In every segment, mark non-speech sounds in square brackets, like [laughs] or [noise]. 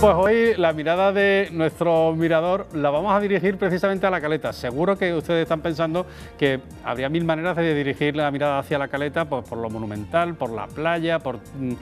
Pues hoy la mirada de nuestro mirador la vamos a dirigir precisamente a la caleta. Seguro que ustedes están pensando que habría mil maneras de dirigir la mirada hacia la caleta, pues por lo monumental, por la playa, por mm,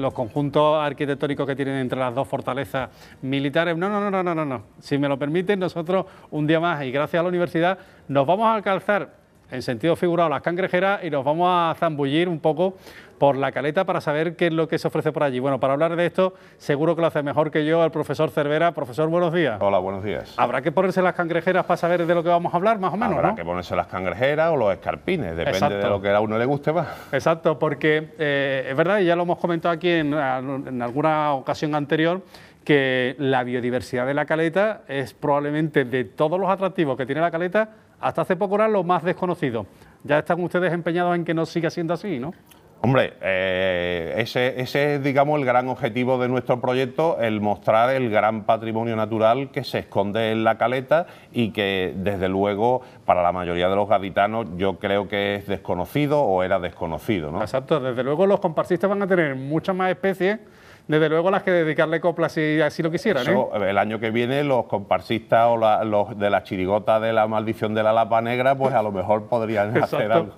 los conjuntos arquitectónicos que tienen entre las dos fortalezas militares. No, no, no, no, no, no. Si me lo permiten, nosotros un día más y gracias a la universidad nos vamos a alcanzar en sentido figurado las cangrejeras y nos vamos a zambullir un poco por la caleta para saber qué es lo que se ofrece por allí. Bueno, para hablar de esto, seguro que lo hace mejor que yo el profesor Cervera. Profesor, buenos días. Hola, buenos días. Habrá que ponerse las cangrejeras para saber de lo que vamos a hablar, más o menos. Habrá que ponerse las cangrejeras o los escarpines, depende de lo que a uno le guste más. Exacto, porque eh, es verdad, y ya lo hemos comentado aquí en, en alguna ocasión anterior, que la biodiversidad de la caleta es probablemente de todos los atractivos que tiene la caleta, hasta hace poco era lo más desconocido. Ya están ustedes empeñados en que no siga siendo así, ¿no? Hombre, eh, ese, ese, es, digamos, el gran objetivo de nuestro proyecto, el mostrar el gran patrimonio natural que se esconde en la caleta y que, desde luego, para la mayoría de los gaditanos, yo creo que es desconocido o era desconocido, ¿no? Exacto, desde luego los comparsistas van a tener muchas más especies desde luego las que dedicarle coplas si así lo quisieran. ¿eh? El año que viene los comparsistas o los de la chirigota de la maldición de la lapa negra, pues a lo mejor podrían [laughs] hacer algo.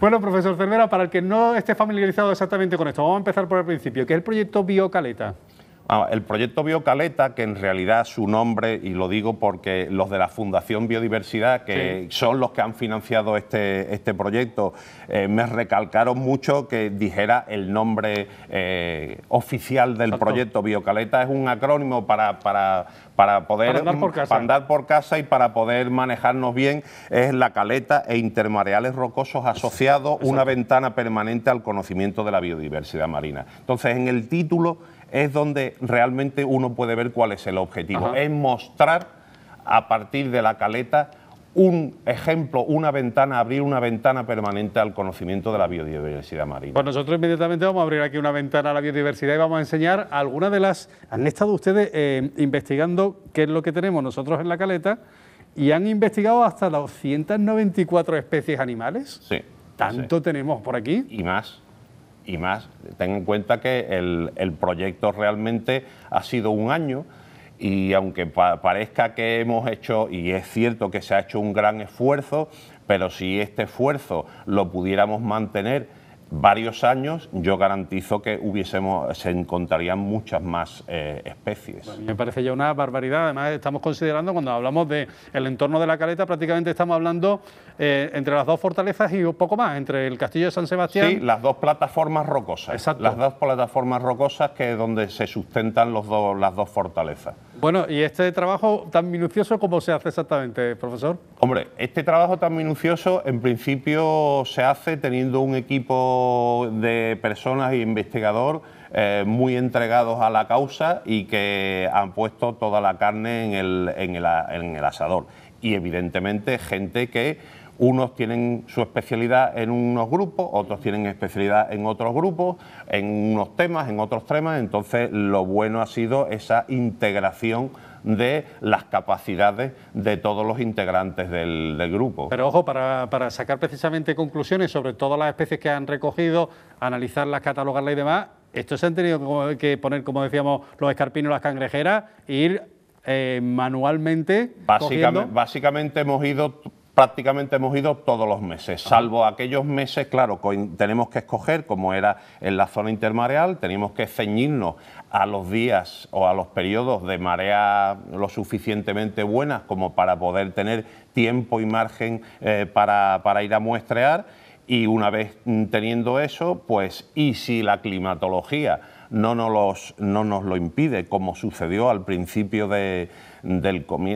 Bueno, profesor Cervera, para el que no esté familiarizado exactamente con esto, vamos a empezar por el principio. que es el proyecto Biocaleta? Ah, el proyecto Biocaleta, que en realidad su nombre, y lo digo porque los de la Fundación Biodiversidad, que son los que han financiado este, este proyecto, eh, me recalcaron mucho que dijera el nombre eh, oficial del proyecto. Biocaleta es un acrónimo para, para, poder andar, por casa. y para poder manejarnos bien. Es la caleta e intermareales rocosos asociados, una ventana permanente al conocimiento de la biodiversidad marina. Entonces, en el título es donde realmente uno puede ver cuál es el objetivo. Es mostrar a partir de la caleta un ejemplo, una ventana, abrir una ventana permanente al conocimiento de la biodiversidad marina. Pues nosotros inmediatamente vamos a abrir aquí una ventana a la biodiversidad y vamos a enseñar algunas de las... Han estado ustedes eh, investigando qué es lo que tenemos nosotros en la caleta y han investigado hasta 294 especies animales. Sí. ¿Tanto tenemos por aquí? Y más y más. Ten en cuenta que el, proyecto realmente ha sido un año y aunque parezca que hemos hecho, y es cierto que se ha hecho un gran esfuerzo, pero si este esfuerzo lo pudiéramos mantener varios años, yo garantizo que hubiésemos, se encontrarían muchas más eh, especies. me parece ya una barbaridad. Además, estamos considerando, cuando hablamos del el entorno de la caleta, prácticamente estamos hablando eh, entre las dos fortalezas y un poco más, entre el castillo de San Sebastián. Sí, las dos plataformas rocosas. Exacto. Las dos plataformas rocosas que es donde se sustentan los dos, las dos fortalezas. Bueno, ¿y este trabajo tan minucioso cómo se hace exactamente, profesor? Hombre, este trabajo tan minucioso en principio se hace teniendo un equipo de personas e investigador eh, muy entregados a la causa y que han puesto toda la carne en el asador. Y evidentemente gente que unos tienen su especialidad en unos grupos, otros tienen especialidad en otros grupos, en unos temas, en otros temas. Entonces, lo bueno ha sido esa integración de las capacidades de todos los integrantes del, grupo. Pero ojo, para, sacar precisamente conclusiones sobre todas las especies que han recogido, analizarlas, catalogarlas y demás, ...¿estos se han tenido que poner, como decíamos, los escarpinos, las cangrejeras, e ir eh, manualmente. básicamente hemos ido prácticamente hemos ido todos los meses, salvo aquellos meses, claro, tenemos que escoger, como era en la zona intermareal, tenemos que ceñirnos a los días o a los periodos de marea lo suficientemente buenas como para poder tener tiempo y margen eh, para, para ir a muestrear. Y una vez mm, teniendo eso, pues, y si la climatología no nos, lo impide, como sucedió al principio, del,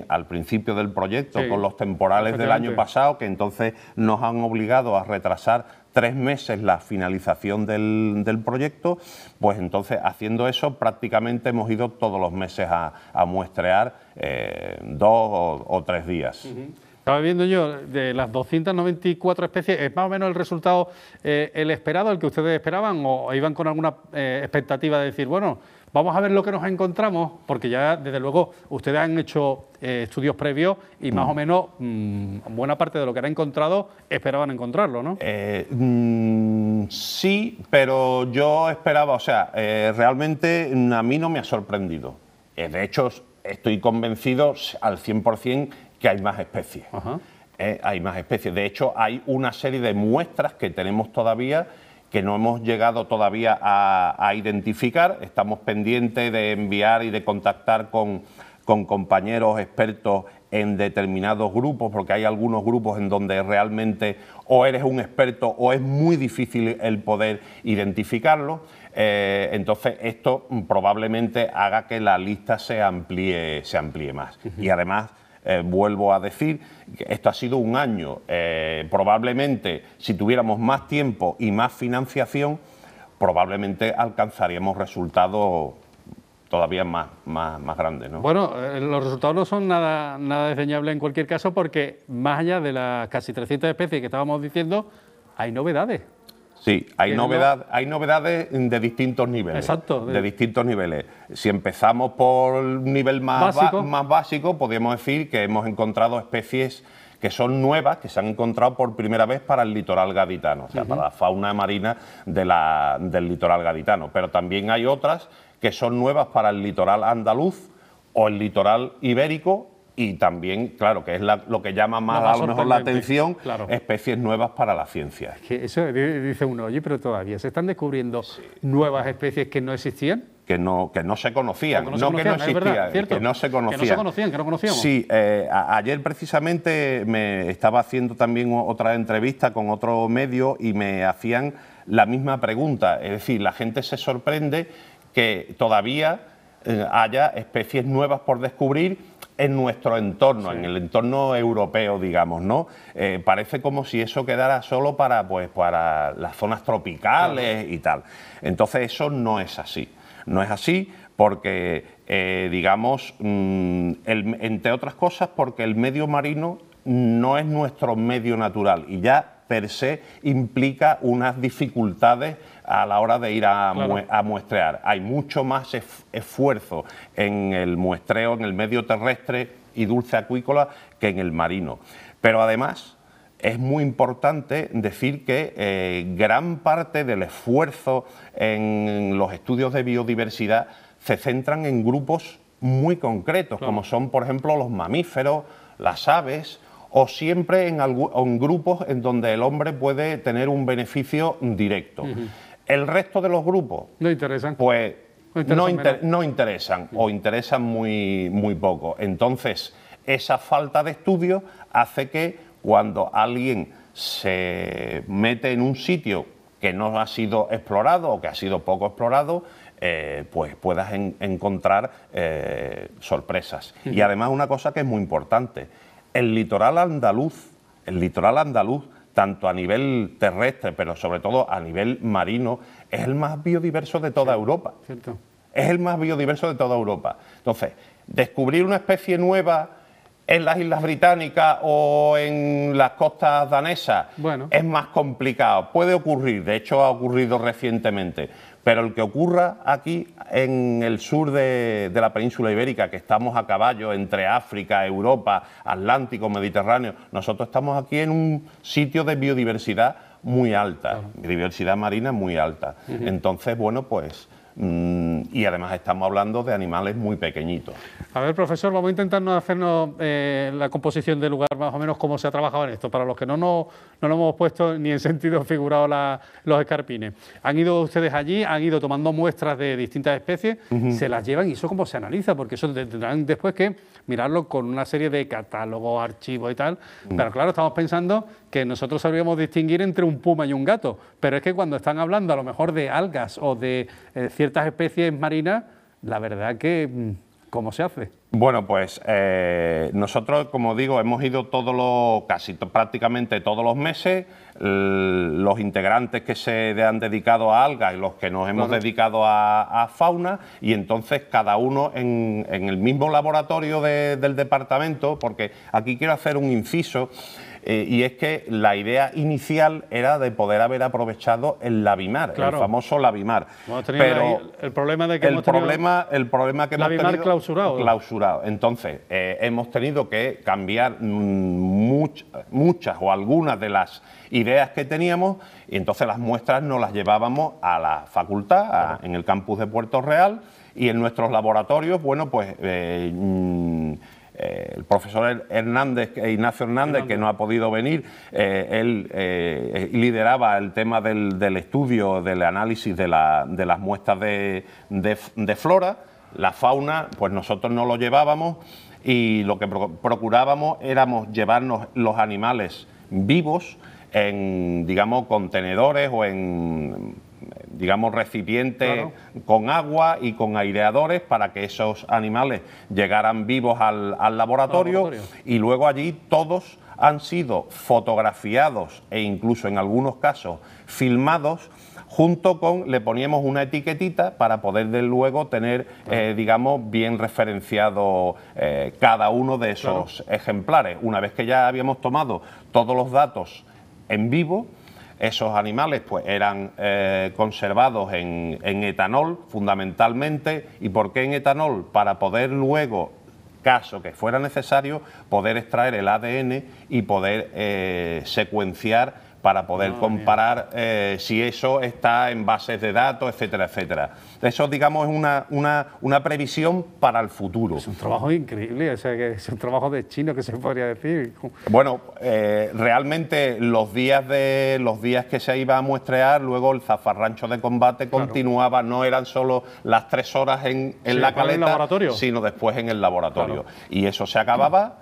al principio del proyecto con los temporales del año pasado, que entonces nos han obligado a retrasar tres meses la finalización del, proyecto, pues entonces haciendo eso prácticamente hemos ido todos los meses a, muestrear eh, dos o, tres días. Estaba viendo yo, de las 294 especies, ¿es más o menos el resultado eh, el esperado, el que ustedes esperaban? ¿O iban con alguna eh, expectativa de decir, bueno, vamos a ver lo que nos encontramos? Porque ya, desde luego, ustedes han hecho eh, estudios previos y más o mm. menos mm, buena parte de lo que han encontrado esperaban encontrarlo, ¿no? Mm, sí, pero yo esperaba, o sea, realmente a mí no me ha sorprendido. De hecho, estoy convencido al 100% que hay más especies. Eh, hay más especies. De hecho, hay una serie de muestras que tenemos todavía que no hemos llegado todavía a, identificar. Estamos pendientes de enviar y de contactar con, compañeros expertos en determinados grupos, porque hay algunos grupos en donde realmente o eres un experto o es muy difícil el poder identificarlo. Eh, entonces, esto probablemente haga que la lista se amplíe, se amplíe más. Y además, eh, vuelvo a decir, esto ha sido un año. Eh, probablemente, si tuviéramos más tiempo y más financiación, probablemente alcanzaríamos resultados todavía más, más, grandes. Bueno, eh, los resultados no son nada, nada desdeñables en cualquier caso porque más allá de las casi 300 especies que estábamos diciendo, hay novedades. Sí, hay, novedad, hay novedades de distintos niveles. De... distintos niveles. Si empezamos por un nivel más básico. más básico, podemos decir que hemos encontrado especies que son nuevas, que se han encontrado por primera vez para el litoral gaditano, o sea, para la fauna marina de la, del litoral gaditano. Pero también hay otras que son nuevas para el litoral andaluz o el litoral ibérico y también, claro, que es lo que llama más a lo mejor la atención, especies nuevas para la ciencia. Que eso dice uno, oye, pero todavía se están descubriendo nuevas especies que no existían. Que no, que no se conocían, no, que no existían, que no se conocían. Que no se conocían, conocíamos. Sí, eh, ayer precisamente me estaba haciendo también otra entrevista con otro medio y me hacían la misma pregunta. Es decir, la gente se sorprende que todavía eh, haya especies nuevas por descubrir en nuestro entorno, en el entorno europeo, digamos, ¿no? Eh, parece como si eso quedara solo para, pues, para las zonas tropicales y tal. Entonces eso no es así. No es así porque, eh, digamos, mm, entre otras cosas, porque el medio marino no es nuestro medio natural y ya per se implica unas dificultades a la hora de ir a, muestrear. Hay mucho más esfuerzo en el muestreo, en el medio terrestre y dulce acuícola que en el marino. Pero además es muy importante decir que eh, gran parte del esfuerzo en los estudios de biodiversidad se centran en grupos muy concretos, como son, por ejemplo, los mamíferos, las aves o siempre en, grupos en donde el hombre puede tener un beneficio directo. El resto de los grupos, no interesan. pues no, interesan, o interesan muy, muy poco. Entonces, esa falta de estudio hace que cuando alguien se mete en un sitio que no ha sido explorado o que ha sido poco explorado, eh, pues puedas encontrar eh, sorpresas. Y además una cosa que es muy importante, el litoral andaluz, el litoral andaluz, tanto a nivel terrestre, pero sobre todo a nivel marino, es el más biodiverso de toda Europa. Es el más biodiverso de toda Europa. Entonces, descubrir una especie nueva en las Islas Británicas o en las costas danesas, es más complicado. Puede ocurrir, de hecho ha ocurrido recientemente, pero el que ocurra aquí en el sur de, la península ibérica, que estamos a caballo entre África, Europa, Atlántico, Mediterráneo, nosotros estamos aquí en un sitio de biodiversidad muy alta, biodiversidad marina muy alta. Entonces, bueno, pues... Mm, y además estamos hablando de animales muy pequeñitos. A ver, profesor, vamos a intentarnos hacernos eh, la composición del lugar más o menos cómo se ha trabajado en esto, para los que no, nos lo hemos puesto ni en sentido figurado los escarpines. Han ido ustedes allí, han ido tomando muestras de distintas especies, se las llevan y eso cómo se analiza, porque eso tendrán después que mirarlo con una serie de catálogos, archivos y tal. Mm. Pero claro, estamos pensando que nosotros sabríamos distinguir entre un puma y un gato, pero es que cuando están hablando a lo mejor de algas o de eh, ciertas especies marinas, la verdad que... Mm, ¿Cómo se hace? Bueno, pues eh, nosotros, como digo, hemos ido todos los, casi prácticamente todos los meses. Los integrantes que se han dedicado a alga y los que nos hemos dedicado a, fauna, y entonces cada uno en, el mismo laboratorio del departamento, porque aquí quiero hacer un inciso. Eh, y es que la idea inicial era de poder haber aprovechado el Labimar, el famoso Labimar. Pero el, problema de que el problema, el que Labimar clausurado. Clausurado. Entonces eh, hemos tenido que cambiar mm, muchas o algunas de las ideas que teníamos y entonces las muestras nos las llevábamos a la facultad, en el campus de Puerto Real y en nuestros laboratorios, bueno, pues eh, mm, eh, el profesor er- Hernández, Ignacio Hernández, que no ha podido venir, eh, él eh, lideraba el tema del, estudio, del análisis de, las muestras de flora, la fauna, pues nosotros no lo llevábamos y lo que procurábamos éramos llevarnos los animales vivos en, digamos, contenedores o en digamos, recipientes con agua y con aireadores para que esos animales llegaran vivos al, laboratorio, y luego allí todos han sido fotografiados e incluso en algunos casos filmados junto con le poníamos una etiquetita para poder de luego tener, eh, digamos, bien referenciado eh, cada uno de esos ejemplares. Una vez que ya habíamos tomado todos los datos en vivo, esos animales pues, eran eh, conservados en, etanol fundamentalmente. ¿Y por qué en etanol? Para poder luego caso que fuera necesario, poder extraer el ADN y poder eh, secuenciar para poder comparar eh, si eso está en bases de datos, etcétera, etcétera. Eso, digamos, es una, una, previsión para el futuro. Es un trabajo increíble, que es un trabajo de chino que se podría decir. Bueno, eh, realmente los días, de, los días que se iba a muestrear, luego el zafarrancho de combate continuaba, no eran solo las tres horas en, la caleta, en el laboratorio. sino después en el laboratorio. Y eso se acababa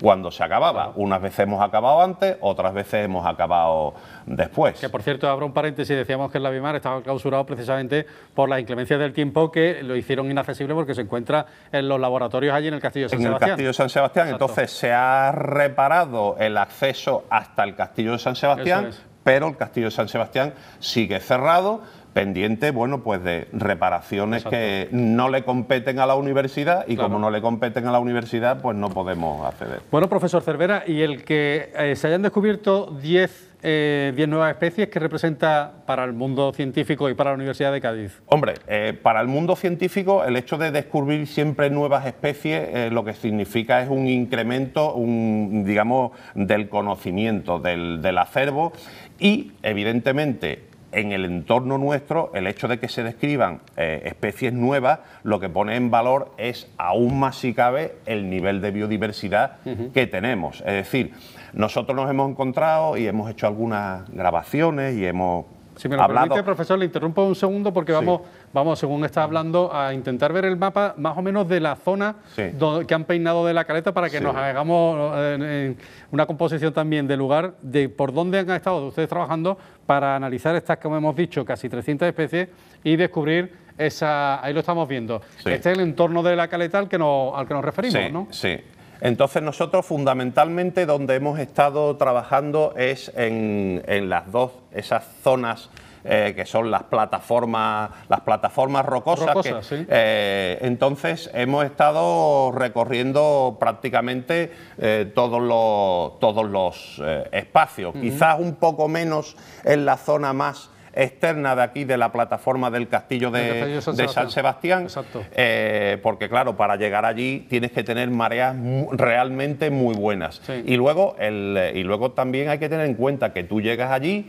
cuando se acababa. Unas veces hemos acabado antes, otras veces hemos acabado después. Que por cierto, abro un paréntesis, decíamos que el Lavimar estaba clausurado precisamente por las inclemencias del tiempo que lo hicieron inaccesible porque se encuentra en los laboratorios allí en el Castillo de San Sebastián. En el Castillo de San Sebastián, entonces se ha reparado el acceso hasta el Castillo de San Sebastián, pero el Castillo de San Sebastián sigue cerrado pendiente, bueno, pues de reparaciones que no le competen a la universidad y como no le competen a la universidad, pues no podemos acceder. Bueno, profesor Cervera, y el que eh, se hayan descubierto 10 eh, nuevas especies que representa para el mundo científico y para la Universidad de Cádiz? Hombre, eh, para el mundo científico el hecho de descubrir siempre nuevas especies lo que significa es un incremento, un, digamos, del conocimiento, del, del acervo y evidentemente en el entorno nuestro, el hecho de que se describan eh, especies nuevas, lo que pone en valor es aún más si cabe el nivel de biodiversidad que tenemos. Es decir, nosotros nos hemos encontrado y hemos hecho algunas grabaciones y hemos si me lo permite, profesor, le interrumpo un segundo porque vamos, vamos, según está hablando, a intentar ver el mapa más o menos de la zona que han peinado de la caleta para que nos hagamos eh, una composición también de lugar, de por dónde han estado ustedes trabajando para analizar estas, como hemos dicho, casi 300 especies y descubrir esa, ahí lo estamos viendo. Este es el entorno de la caleta al que nos, al que nos referimos, sí, ¿no? Sí, entonces nosotros fundamentalmente donde hemos estado trabajando es en, las dos, esas zonas eh, que son las plataformas, las plataformas rocosas. Eh, entonces hemos estado recorriendo prácticamente eh, todos los, todos los espacios, quizás un poco menos en la zona más externa de aquí, de la plataforma del castillo de, San, Sebastián, eh, porque claro, para llegar allí tienes que tener mareas realmente muy buenas. Y, luego el, y luego también hay que tener en cuenta que tú llegas allí,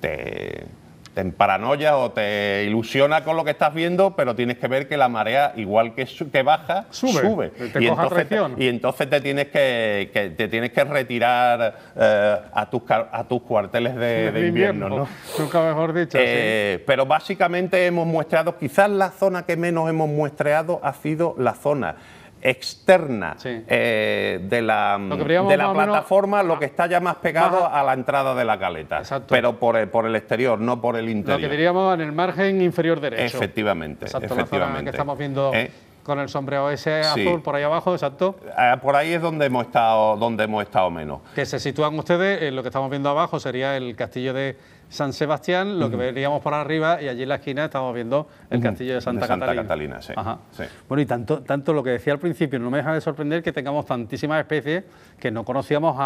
te te paranoia o te ilusiona con lo que estás viendo, pero tienes que ver que la marea, igual que, que baja, sube. y, entonces te, tienes que, te tienes que retirar eh, a, tus, a tus cuarteles de, invierno. ¿no? mejor dicho. Eh, pero básicamente hemos muestreado, quizás la zona que menos hemos muestreado ha sido la zona externa eh, de la, de la plataforma, lo que está ya más pegado a la entrada de la caleta, pero por el, exterior, no por el interior. Lo que diríamos en el margen inferior derecho. Efectivamente, exacto, La zona que estamos viendo. Eh, con el sombrero ese azul por ahí abajo, exacto. Ah, por ahí es donde hemos estado, donde hemos estado menos. Que se sitúan ustedes, lo que estamos viendo abajo sería el castillo de San Sebastián, lo que veríamos por arriba y allí en la esquina estamos viendo el castillo de Santa, de Santa Catalina. sí, Bueno, y tanto, tanto lo que decía al principio, no me deja de sorprender que tengamos tantísimas especies que no conocíamos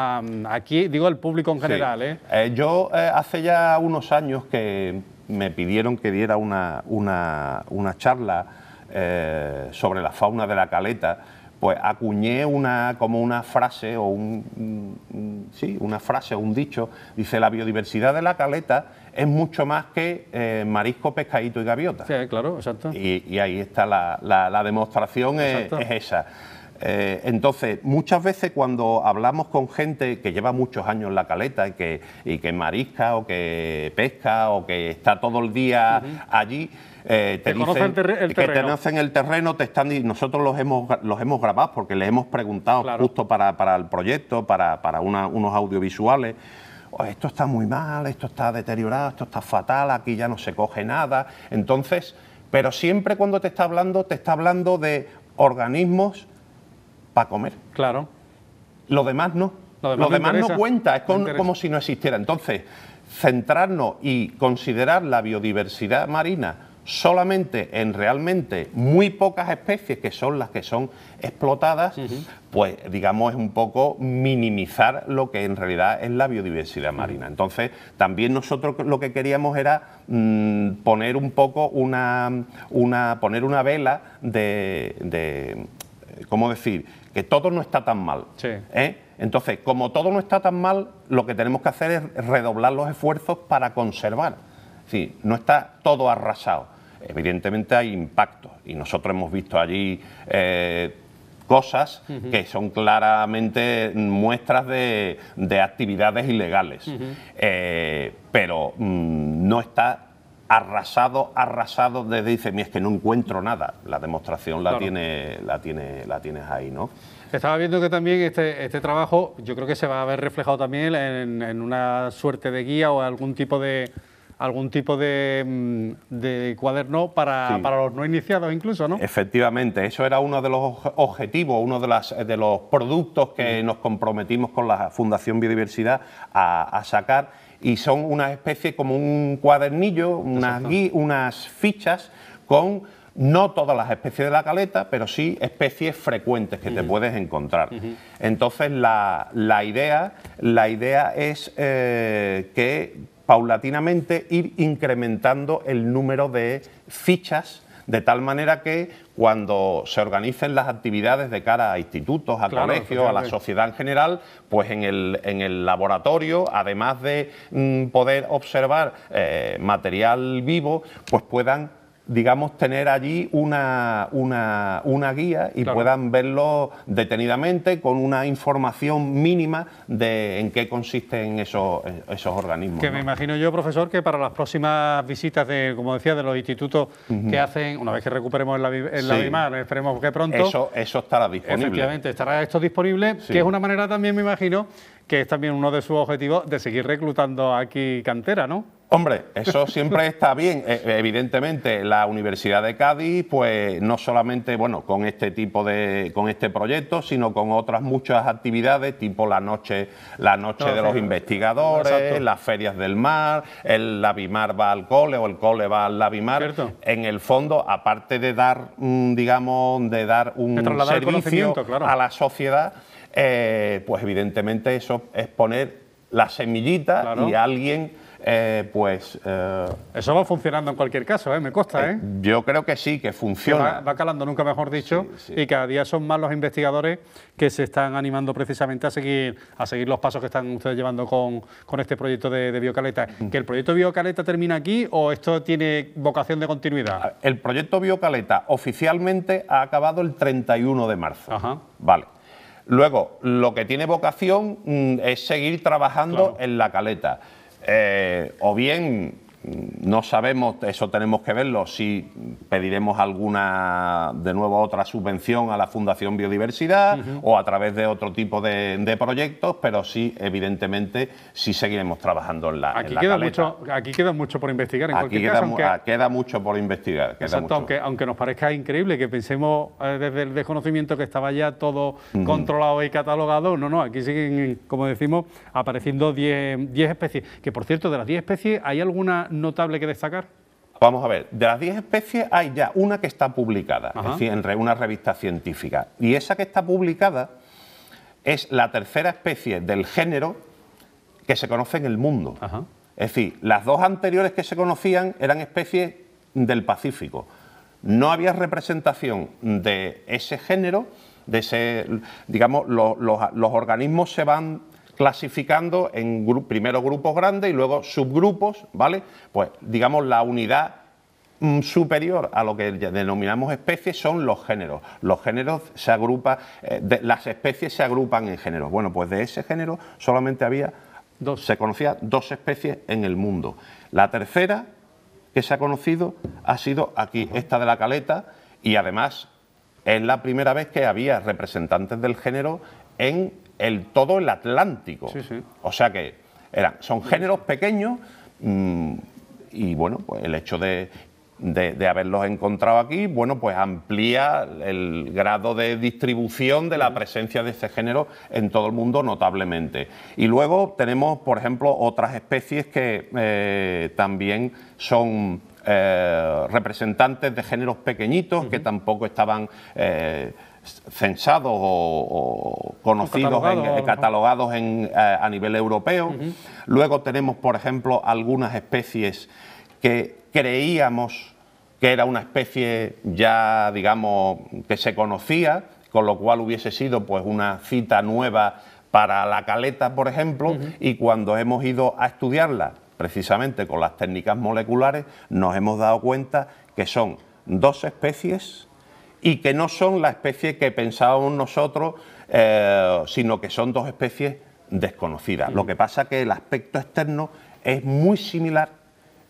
aquí, digo el público en general. ¿eh? Eh, yo eh, hace ya unos años que me pidieron que diera una, una, una charla eh, sobre la fauna de la caleta, pues acuñé una, como una frase o un, una frase un dicho, dice la biodiversidad de la caleta es mucho más que eh, marisco, pescadito y gaviota. claro, exacto. Y, ahí está la, la, demostración, es, esa. Eh, entonces, muchas veces cuando hablamos con gente que lleva muchos años en la caleta y que, y que marisca o que pesca o que está todo el día allí, eh, te, dicen el que te conocen el terreno, te están nosotros los hemos los hemos grabado porque les hemos preguntado justo para, el proyecto, para, unos audiovisuales. Oh, esto está muy mal, esto está deteriorado, esto está fatal, aquí ya no se coge nada. Entonces, pero siempre cuando te está hablando, te está hablando de organismos para comer. Claro. Lo demás no. Lo demás, no cuenta, es como si no existiera. Entonces, centrarnos y considerar la biodiversidad marina solamente en realmente muy pocas especies que son las que son explotadas, pues digamos es un poco minimizar lo que en realidad es la biodiversidad marina. Entonces también nosotros lo que queríamos era mm, poner un poco una, una, poner una vela de, de ¿cómo decir? que todo no está tan mal. ¿eh? Entonces, como todo no está tan mal, lo que tenemos que hacer es redoblar los esfuerzos para conservar. Sí, no está todo arrasado. Evidentemente hay impactos y nosotros hemos visto allí eh, cosas que son claramente muestras de, actividades ilegales, eh, pero mm, no está arrasado, arrasado, desde dice, mi es que no encuentro nada. La demostración la, tiene, la, tiene, la tienes ahí, ¿no? Estaba viendo que también este, este trabajo, yo creo que se va a ver reflejado también en, una suerte de guía o algún tipo de algún tipo de, mm, cuaderno para, los no iniciados incluso, ¿no? Efectivamente, eso era uno de los objetivos, uno de, las, de los productos que nos comprometimos con la Fundación Biodiversidad a sacar y son una especie como un cuadernillo, unas, unas fichas con no todas las especies de la caleta, pero sí especies frecuentes que te puedes encontrar. Entonces la, la, idea, la idea es eh, que paulatinamente ir incrementando el número de fichas de tal manera que cuando se organicen las actividades de cara a institutos, a colegios, a la sociedad en general, pues en el, en el laboratorio, además de mm, poder observar eh, material vivo, pues puedan digamos, tener allí una, una, guía y puedan verlo detenidamente con una información mínima de en qué consisten esos, esos organismos. Que me imagino yo, profesor, que para las próximas visitas, de, como decía, de los institutos que hacen, una vez que recuperemos el sí. esperemos que pronto... Eso, eso estará disponible. Efectivamente, estará esto disponible, que es una manera también, me imagino, que es también uno de sus objetivos de seguir reclutando aquí cantera, ¿no? Hombre, eso siempre [laughs] está bien. Eh, eh, evidentemente, la Universidad de Cádiz, pues no solamente, bueno, con este tipo de, con este proyecto, sino con otras muchas actividades, tipo la noche, la noche de los investigadores, las ferias del mar, el Labimar va al cole o el cole va al Labimar. En el fondo, aparte de dar, mm, digamos, de dar un servicio a la sociedad, eh, pues evidentemente eso es poner la semillita y alguien eh, pues... Eh, Eso va funcionando en cualquier caso, ¿eh? me consta. ¿eh? yo creo que sí, que funciona. va, calando, nunca mejor dicho, y cada día son más los investigadores que se están animando precisamente a seguir, a seguir los pasos que están ustedes llevando con, este proyecto de, Biocaleta. Mm. ¿Que el proyecto Biocaleta termina aquí o esto tiene vocación de continuidad? Ah, el proyecto Biocaleta oficialmente ha acabado el 31 de marzo. Vale. Luego, lo que tiene vocación mm, es seguir trabajando en la caleta. Eh, o bien no sabemos, eso tenemos que verlo, si pediremos alguna, de nuevo, otra subvención a la Fundación Biodiversidad o a través de otro tipo de, proyectos, pero sí, evidentemente, si seguiremos trabajando en la, aquí queda mucho Aquí queda mucho por investigar, aquí queda, caso, aunque, ah, queda mucho por investigar. exacto, Aunque, nos parezca increíble que pensemos eh, desde el desconocimiento que estaba ya todo controlado y catalogado, no, no, aquí siguen, como decimos, apareciendo 10 especies, que por cierto, de las 10 especies, ¿hay alguna notable que destacar? Vamos a ver, de las 10 especies hay ya una que está publicada, es decir, en una revista científica. Y esa que está publicada es la tercera especie del género que se conoce en el mundo. Es decir, las dos anteriores que se conocían eran especies del Pacífico. No había representación de ese género, de ese, digamos, los organismos se van clasificando en primero grupos grandes y luego subgrupos, ¿vale? Pues digamos la unidad mm, superior a lo que denominamos especies son los géneros. Los géneros se agrupan, eh, las especies se agrupan en géneros. Bueno, pues de ese género solamente había dos, se conocía dos especies en el mundo. La tercera que se ha conocido ha sido aquí, esta de la caleta, y además es la primera vez que había representantes del género en el, todo el Atlántico. O sea que eran, son géneros pequeños mm, y bueno, pues el hecho de, de, haberlos encontrado aquí, bueno, pues amplía el grado de distribución de la presencia de este género en todo el mundo notablemente. Y luego tenemos, por ejemplo, otras especies que eh, también son eh, representantes de géneros pequeñitos que tampoco estaban... Eh, censados o, conocidos, catalogados eh, eh, a, nivel europeo. Luego tenemos, por ejemplo, algunas especies que creíamos que era una especie ya, digamos, que se conocía, con lo cual hubiese sido pues una cita nueva para la caleta, por ejemplo, y cuando hemos ido a estudiarla, precisamente con las técnicas moleculares, nos hemos dado cuenta que son dos especies y que no son la especie que pensábamos nosotros, eh, sino que son dos especies desconocidas. Lo que pasa es que el aspecto externo es muy similar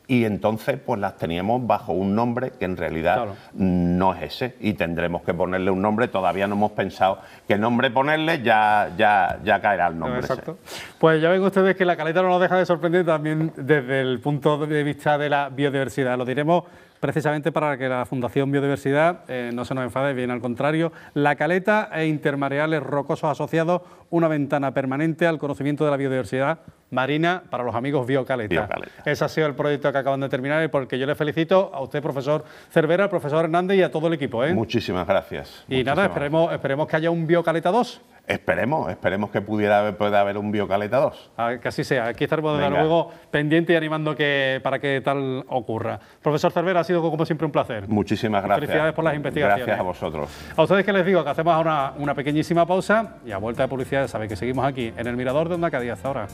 y entonces pues las teníamos bajo un nombre que en realidad no es ese y tendremos que ponerle un nombre todavía no hemos pensado qué nombre ponerle ya ya caerá el nombre exacto pues ya ven ustedes que la caleta no nos deja de sorprender también desde el punto de vista de la biodiversidad lo diremos precisamente para que la Fundación Biodiversidad eh, no se nos enfade, bien al contrario, la caleta e intermareales rocosos asociados, una ventana permanente al conocimiento de la biodiversidad marina para los amigos biocaleta. biocaleta. Ese ha sido el proyecto que acaban de terminar y porque yo le felicito a usted, profesor Cervera, al profesor Hernández y a todo el equipo. ¿eh? Muchísimas gracias. Y nada, esperemos, esperemos que haya un Biocaleta 2. Esperemos, esperemos que pudiera pueda haber un Biocaleta 2. que así sea. Aquí estaremos de luego pendiente y animando que, para que tal ocurra. Profesor Cervera, ha sido como siempre un placer. Muchísimas gracias. Felicidades por las investigaciones. Gracias a vosotros. A ustedes que les digo que hacemos ahora una pequeñísima pausa y a vuelta de publicidad sabéis que seguimos aquí en el Mirador de Onda Cadía ahora.